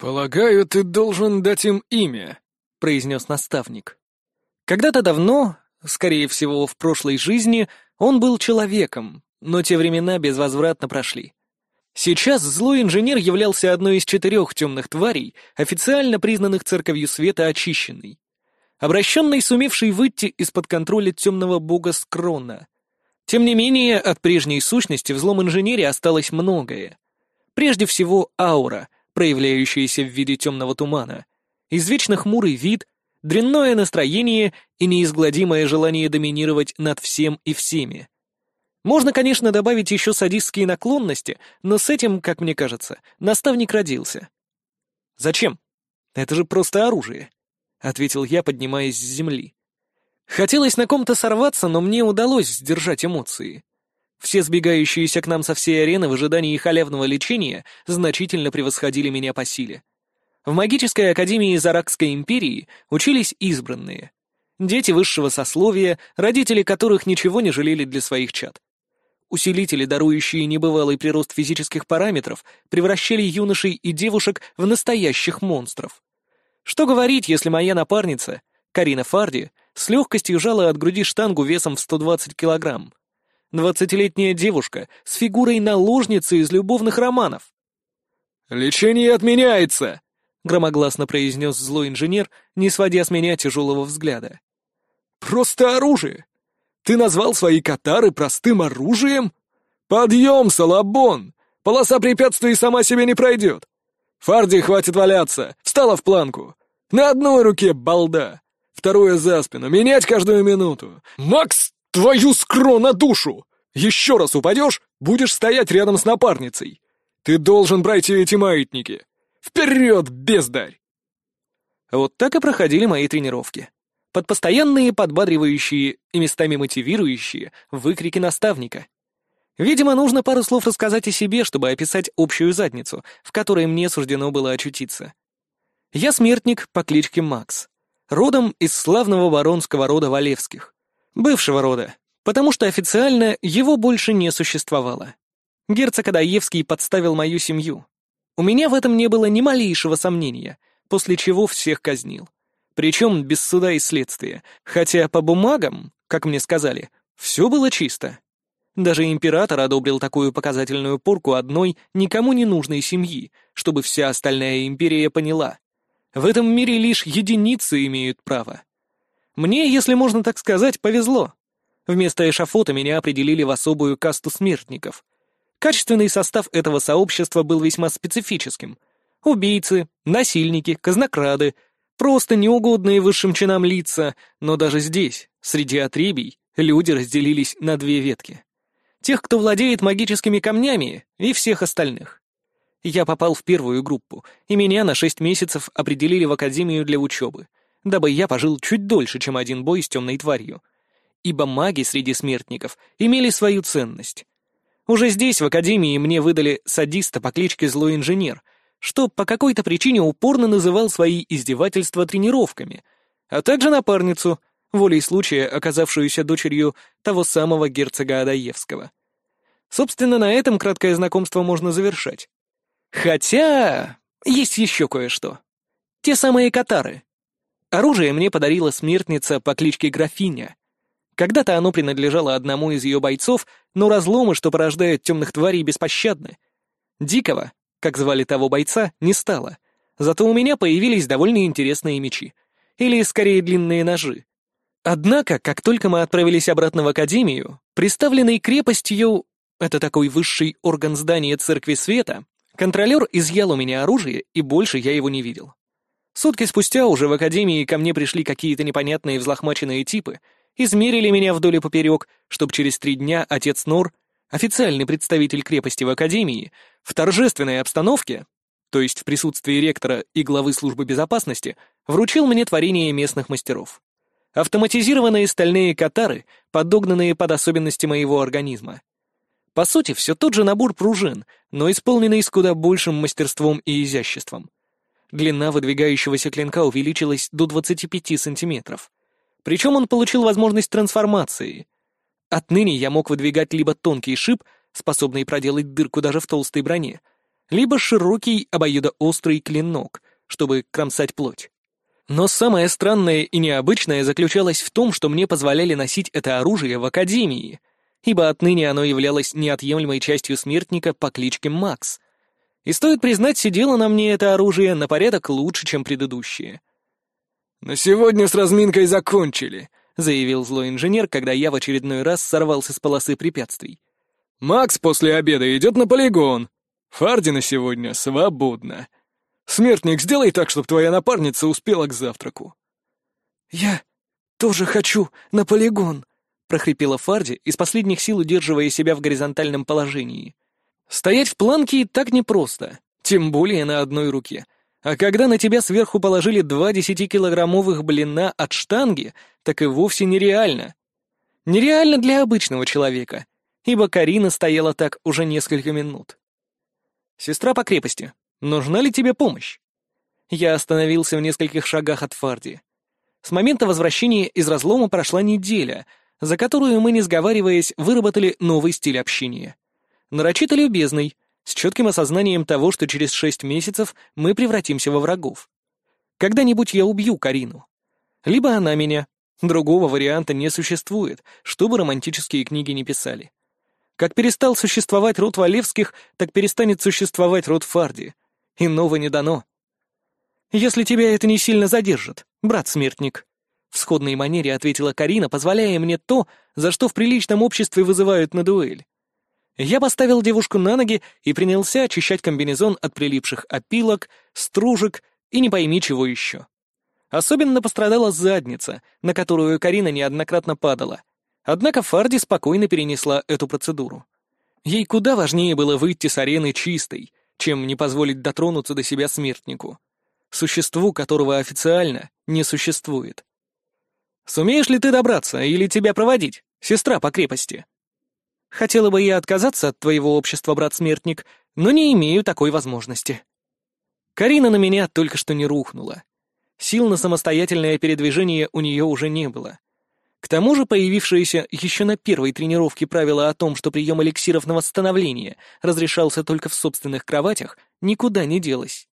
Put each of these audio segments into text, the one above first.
«Полагаю, ты должен дать им имя», — произнес наставник. Когда-то давно, скорее всего, в прошлой жизни, он был человеком, но те времена безвозвратно прошли. Сейчас злой инженер являлся одной из четырех темных тварей, официально признанных Церковью Света очищенной. Обращенный, сумевший выйти из-под контроля темного бога Скрона. Тем не менее, от прежней сущности в злом инженере осталось многое. Прежде всего, аура — проявляющиеся в виде темного тумана, извечно хмурый вид, дрянное настроение и неизгладимое желание доминировать над всем и всеми. Можно, конечно, добавить еще садистские наклонности, но с этим, как мне кажется, наставник родился. «Зачем? Это же просто оружие», — ответил я, поднимаясь с земли. Хотелось на ком-то сорваться, но мне удалось сдержать эмоции. Все сбегающиеся к нам со всей арены в ожидании халявного лечения значительно превосходили меня по силе. В магической академии Заракской империи учились избранные. Дети высшего сословия, родители которых ничего не жалели для своих чад. Усилители, дарующие небывалый прирост физических параметров, превращали юношей и девушек в настоящих монстров. Что говорить, если моя напарница, Карина Фарди, с легкостью жала от груди штангу весом в 120 килограмм, Двадцатилетняя девушка с фигурой наложницы из любовных романов. «Лечение отменяется!» — громогласно произнес злой инженер, не сводя с меня тяжелого взгляда. «Просто оружие! Ты назвал свои катары простым оружием? Подъем, Салабон! Полоса препятствий сама себе не пройдет! Фарди, хватит валяться! Встала в планку! На одной руке балда! Вторую за спину! Менять каждую минуту! Макс!» Твою скро на душу! Еще раз упадешь, будешь стоять рядом с напарницей. Ты должен брать эти маятники. Вперед, бездарь! Вот так и проходили мои тренировки. Под постоянные подбадривающие и местами мотивирующие выкрики наставника. Видимо, нужно пару слов рассказать о себе, чтобы описать общую задницу, в которой мне суждено было очутиться. Я смертник по кличке Макс, родом из славного баронского рода Валевских. Бывшего рода, потому что официально его больше не существовало. Герцог Адаевский подставил мою семью. У меня в этом не было ни малейшего сомнения, после чего всех казнил. Причем без суда и следствия, хотя по бумагам, как мне сказали, все было чисто. Даже император одобрил такую показательную порку одной никому не нужной семьи, чтобы вся остальная империя поняла. В этом мире лишь единицы имеют право. Мне, если можно так сказать, повезло. Вместо эшафота меня определили в особую касту смертников. Качественный состав этого сообщества был весьма специфическим. Убийцы, насильники, казнокрады, просто неугодные высшим чинам лица, но даже здесь, среди отребий, люди разделились на две ветки. Тех, кто владеет магическими камнями, и всех остальных. Я попал в первую группу, и меня на шесть месяцев определили в академию для учебы — дабы я пожил чуть дольше, чем один бой с темной тварью. Ибо маги среди смертников имели свою ценность. Уже здесь, в Академии, мне выдали садиста по кличке Злой Инженер, что по какой-то причине упорно называл свои издевательства тренировками, а также напарницу, волей случая оказавшуюся дочерью того самого герцога Адаевского. Собственно, на этом краткое знакомство можно завершать. Хотя есть еще кое-что. Те самые катары, Оружие мне подарила смертница по кличке Графиня. Когда-то оно принадлежало одному из ее бойцов, но разломы, что порождают темных тварей, беспощадны. Дикого, как звали того бойца, не стало. Зато у меня появились довольно интересные мечи. Или, скорее, длинные ножи. Однако, как только мы отправились обратно в академию, приставленный крепостью, это такой высший орган здания Церкви Света, контролер изъял у меня оружие, и больше я его не видел. Сутки спустя уже в академии ко мне пришли какие-то непонятные взлохмаченные типы, измерили меня вдоль и поперек, чтобы через три дня отец Нор, официальный представитель крепости в академии, в торжественной обстановке, то есть в присутствии ректора и главы службы безопасности, вручил мне творение местных мастеров. Автоматизированные стальные катары, подогнанные под особенности моего организма. По сути, все тот же набор пружин, но исполненный с куда большим мастерством и изяществом. Длина выдвигающегося клинка увеличилась до 25 сантиметров. Причем он получил возможность трансформации. Отныне я мог выдвигать либо тонкий шип, способный проделать дырку даже в толстой броне, либо широкий обоюдоострый клинок, чтобы кромсать плоть. Но самое странное и необычное заключалось в том, что мне позволяли носить это оружие в Академии, ибо отныне оно являлось неотъемлемой частью смертника по кличке Макс — и стоит признать, сидело на мне это оружие на порядок лучше, чем предыдущее. «На сегодня с разминкой закончили», — заявил злой инженер, когда я в очередной раз сорвался с полосы препятствий. «Макс после обеда идет на полигон. Фардина сегодня свободна. Смертник, сделай так, чтобы твоя напарница успела к завтраку». «Я тоже хочу на полигон», — прохрипела Фарди, из последних сил удерживая себя в горизонтальном положении. Стоять в планке и так непросто, тем более на одной руке. А когда на тебя сверху положили два десятикилограммовых блина от штанги, так и вовсе нереально. Нереально для обычного человека, ибо Карина стояла так уже несколько минут. «Сестра по крепости, нужна ли тебе помощь?» Я остановился в нескольких шагах от Фарди. С момента возвращения из разлома прошла неделя, за которую мы, не сговариваясь, выработали новый стиль общения нарочито любезный, с четким осознанием того, что через шесть месяцев мы превратимся во врагов. Когда-нибудь я убью Карину. Либо она меня. Другого варианта не существует, чтобы романтические книги не писали. Как перестал существовать род Валевских, так перестанет существовать род Фарди. Иного не дано. «Если тебя это не сильно задержит, брат-смертник», — в сходной манере ответила Карина, позволяя мне то, за что в приличном обществе вызывают на дуэль. Я поставил девушку на ноги и принялся очищать комбинезон от прилипших опилок, стружек и не пойми чего еще. Особенно пострадала задница, на которую Карина неоднократно падала. Однако Фарди спокойно перенесла эту процедуру. Ей куда важнее было выйти с арены чистой, чем не позволить дотронуться до себя смертнику. Существу, которого официально не существует. «Сумеешь ли ты добраться или тебя проводить, сестра по крепости?» Хотела бы я отказаться от твоего общества, брат-смертник, но не имею такой возможности. Карина на меня только что не рухнула. Сил на самостоятельное передвижение у нее уже не было. К тому же появившиеся еще на первой тренировке правила о том, что прием эликсиров на восстановление разрешался только в собственных кроватях, никуда не делось.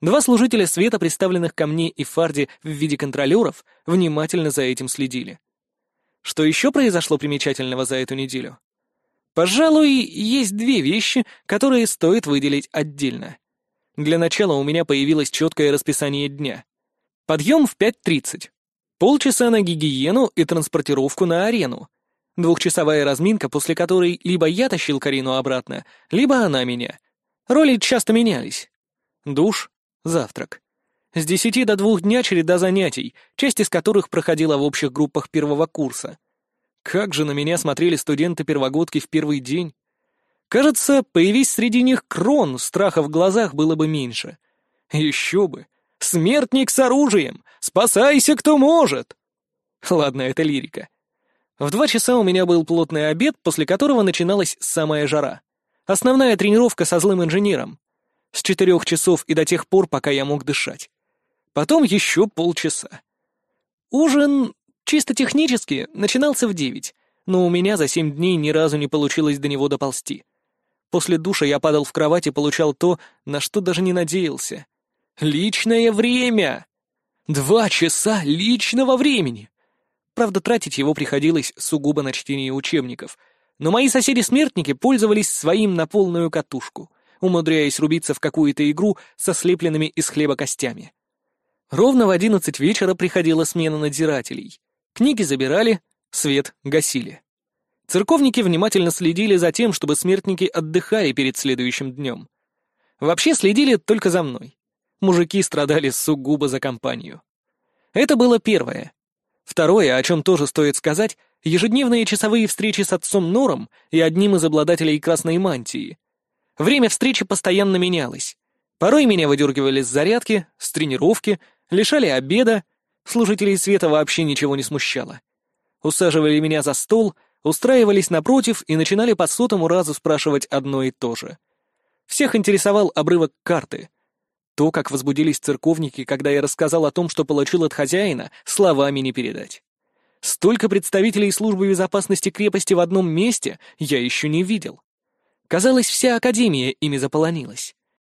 Два служителя света, представленных ко мне и Фарди в виде контролеров, внимательно за этим следили. Что еще произошло примечательного за эту неделю? Пожалуй, есть две вещи, которые стоит выделить отдельно. Для начала у меня появилось четкое расписание дня. Подъем в 5.30. Полчаса на гигиену и транспортировку на арену. Двухчасовая разминка, после которой либо я тащил Карину обратно, либо она меня. Роли часто менялись. Душ, завтрак. С 10 до 2 дня череда занятий, часть из которых проходила в общих группах первого курса. Как же на меня смотрели студенты-первогодки в первый день. Кажется, появись среди них крон, страха в глазах было бы меньше. Еще бы. Смертник с оружием! Спасайся, кто может! Ладно, это лирика. В два часа у меня был плотный обед, после которого начиналась самая жара. Основная тренировка со злым инженером. С четырех часов и до тех пор, пока я мог дышать. Потом еще полчаса. Ужин Чисто технически начинался в девять, но у меня за семь дней ни разу не получилось до него доползти. После душа я падал в кровать и получал то, на что даже не надеялся. Личное время! Два часа личного времени! Правда, тратить его приходилось сугубо на чтение учебников, но мои соседи-смертники пользовались своим на полную катушку, умудряясь рубиться в какую-то игру со слепленными из хлеба костями. Ровно в одиннадцать вечера приходила смена надзирателей. Книги забирали, свет гасили. Церковники внимательно следили за тем, чтобы смертники отдыхали перед следующим днем. Вообще следили только за мной. Мужики страдали сугубо за компанию. Это было первое. Второе, о чем тоже стоит сказать, ежедневные часовые встречи с отцом Нором и одним из обладателей красной мантии. Время встречи постоянно менялось. Порой меня выдергивали с зарядки, с тренировки, лишали обеда, служителей света вообще ничего не смущало. Усаживали меня за стол, устраивались напротив и начинали по сотому разу спрашивать одно и то же. Всех интересовал обрывок карты. То, как возбудились церковники, когда я рассказал о том, что получил от хозяина, словами не передать. Столько представителей службы безопасности крепости в одном месте я еще не видел. Казалось, вся Академия ими заполонилась.